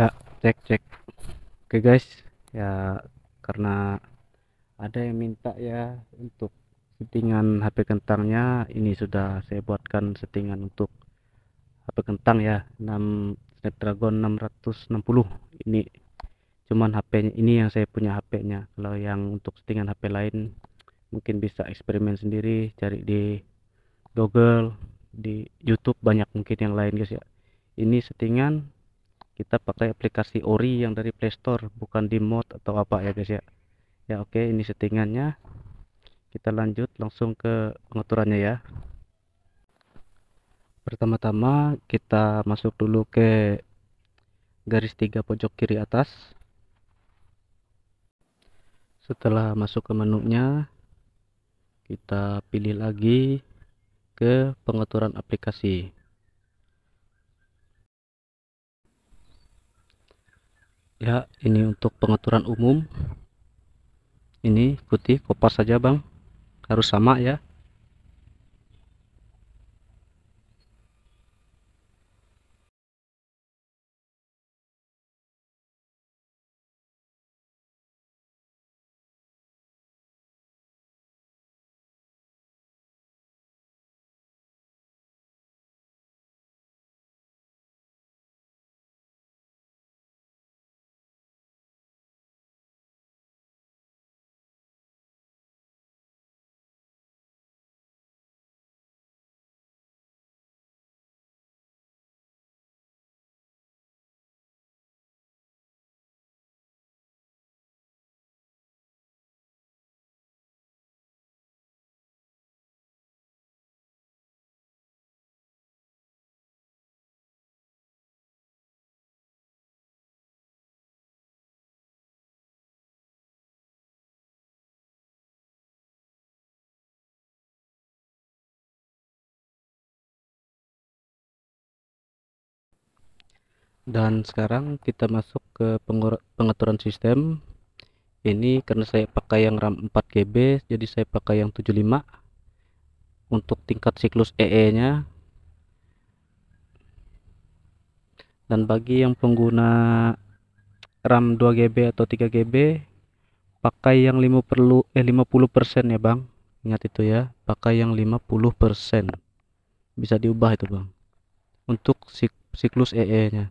ya cek cek oke guys ya karena ada yang minta ya untuk settingan HP kentangnya ini sudah saya buatkan settingan untuk HP kentang ya 6 Snapdragon 660 ini cuman HP ini yang saya punya HP-nya kalau yang untuk settingan HP lain mungkin bisa eksperimen sendiri cari di Google di YouTube banyak mungkin yang lain guys ya ini settingan kita pakai aplikasi ori yang dari playstore bukan di mod atau apa ya guys ya ya oke okay, ini settingannya kita lanjut langsung ke pengaturannya ya pertama-tama kita masuk dulu ke garis tiga pojok kiri atas setelah masuk ke menunya kita pilih lagi ke pengaturan aplikasi ya ini untuk pengaturan umum ini putih kopas saja bang harus sama ya dan sekarang kita masuk ke pengaturan sistem ini karena saya pakai yang RAM 4GB jadi saya pakai yang 75 untuk tingkat siklus EE nya dan bagi yang pengguna RAM 2GB atau 3GB pakai yang 50 perlu eh 50% ya Bang ingat itu ya pakai yang 50% bisa diubah itu Bang untuk siklus EE nya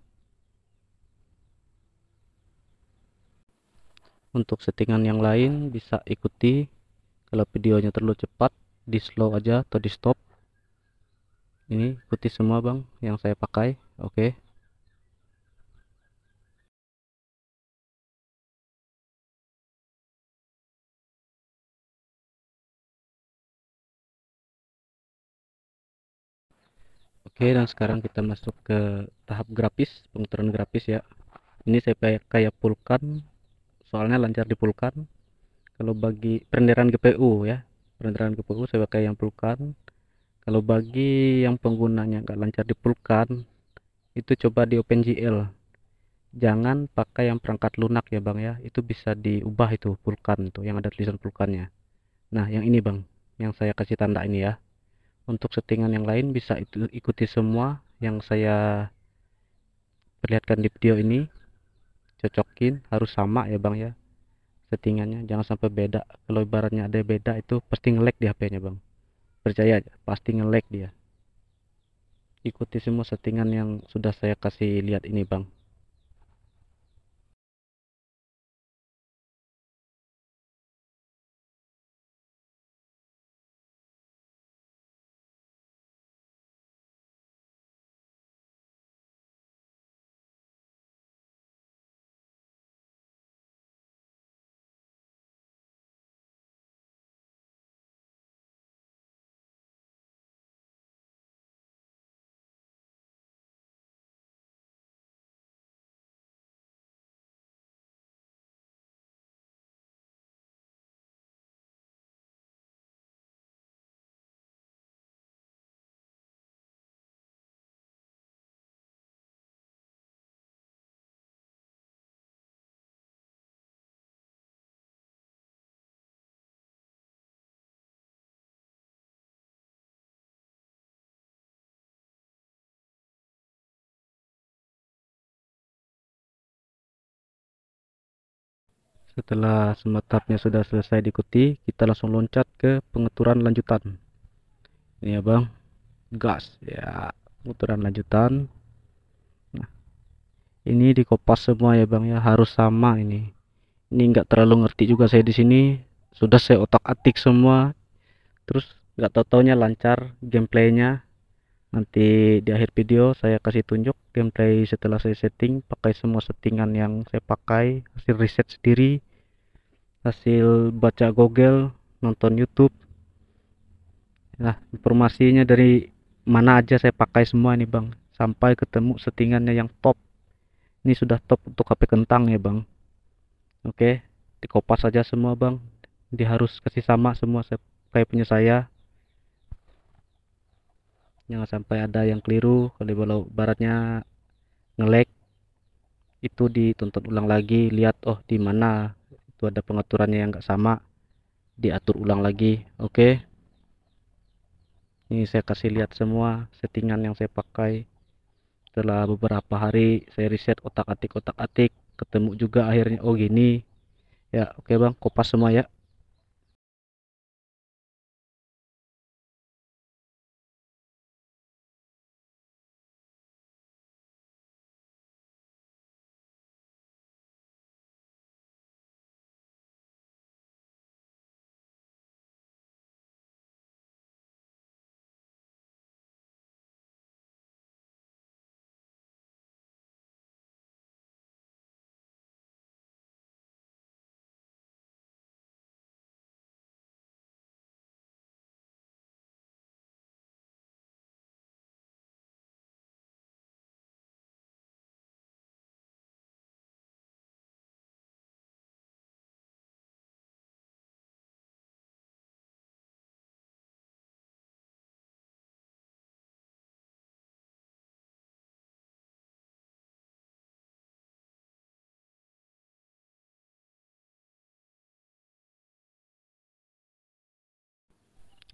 untuk settingan yang lain bisa ikuti kalau videonya terlalu cepat di slow aja atau di stop ini ikuti semua bang yang saya pakai oke okay. Oke, dan sekarang kita masuk ke tahap grafis, pengaturan grafis ya. Ini saya kayak pulkan soalnya lancar di pulkan. kalau bagi perenderan GPU ya perenderan GPU saya pakai yang pulkan kalau bagi yang penggunanya nggak lancar di pulkan, itu coba di OpenGL jangan pakai yang perangkat lunak ya bang ya itu bisa diubah itu pulkan tuh yang ada tulisan pulkannya nah yang ini bang yang saya kasih tanda ini ya untuk settingan yang lain bisa itu ikuti semua yang saya perlihatkan di video ini cocokin harus sama ya bang ya settingannya jangan sampai beda kalau ibaratnya ada beda itu pasti ngelek di HP-nya bang percaya aja pasti ngelek dia ikuti semua settingan yang sudah saya kasih lihat ini bang Setelah semua sudah selesai diikuti, kita langsung loncat ke pengeturan lanjutan. Ini ya bang, gas ya, pengeturan lanjutan. Nah, ini dikopas semua ya bang ya, harus sama ini. Ini nggak terlalu ngerti juga saya di sini, sudah saya otak atik semua. Terus nggak tahu taunya lancar gameplaynya nanti di akhir video saya kasih tunjuk gameplay setelah saya setting pakai semua settingan yang saya pakai hasil riset sendiri hasil baca google nonton youtube nah informasinya dari mana aja saya pakai semua nih bang sampai ketemu settingannya yang top ini sudah top untuk HP kentang ya bang oke dikopas saja semua bang diharus kasih sama semua saya, kayak punya saya jangan sampai ada yang keliru kalau baratnya ngelek itu dituntut ulang lagi lihat oh di mana itu ada pengaturannya yang enggak sama diatur ulang lagi oke okay. ini saya kasih lihat semua settingan yang saya pakai setelah beberapa hari saya riset otak-atik otak-atik ketemu juga akhirnya oh gini ya oke okay bang kopas semua ya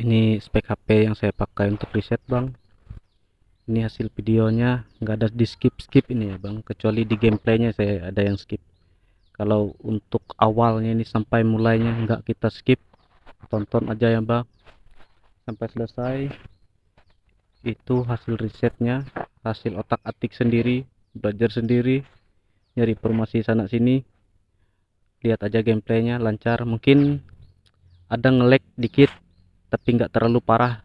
ini spek HP yang saya pakai untuk riset bang ini hasil videonya nggak ada di skip-skip ini ya bang kecuali di gameplaynya saya ada yang skip kalau untuk awalnya ini sampai mulainya nggak kita skip tonton aja ya bang sampai selesai itu hasil risetnya hasil otak atik sendiri belajar sendiri nyari informasi sana sini lihat aja gameplaynya lancar mungkin ada ngelek dikit tapi nggak terlalu parah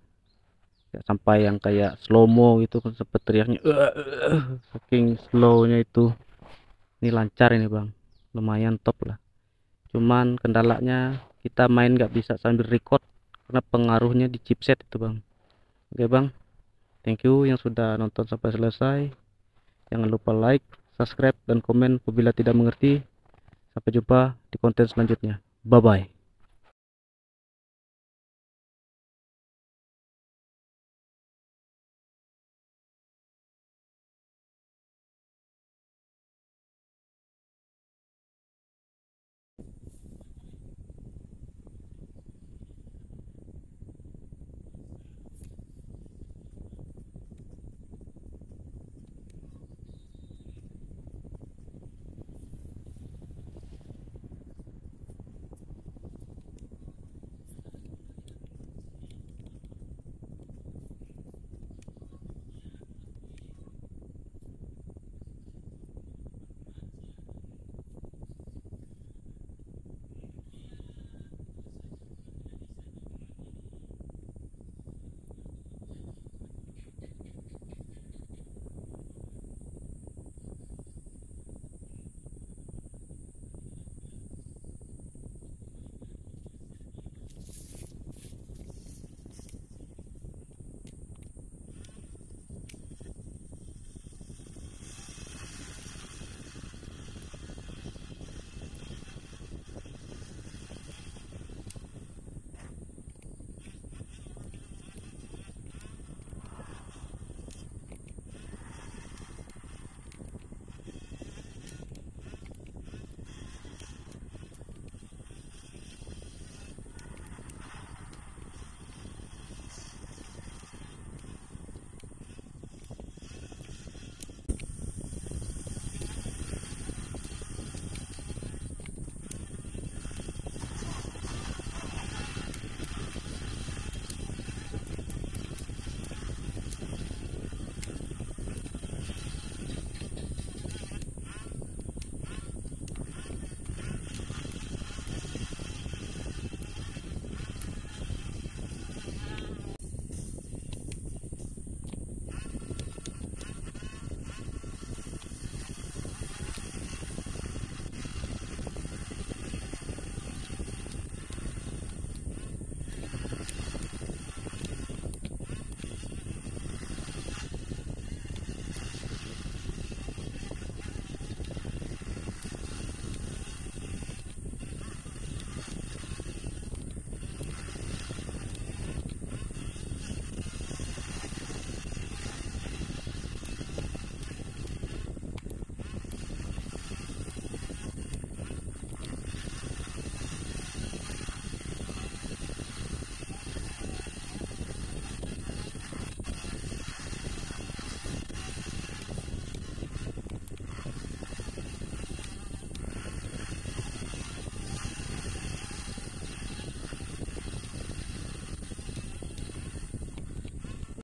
gak sampai yang kayak slow mo gitu kan sempet teriaknya uh, slow saking itu ini lancar ini bang lumayan top lah cuman kendalanya kita main nggak bisa sambil record karena pengaruhnya di chipset itu bang oke bang thank you yang sudah nonton sampai selesai jangan lupa like subscribe dan komen apabila tidak mengerti sampai jumpa di konten selanjutnya bye bye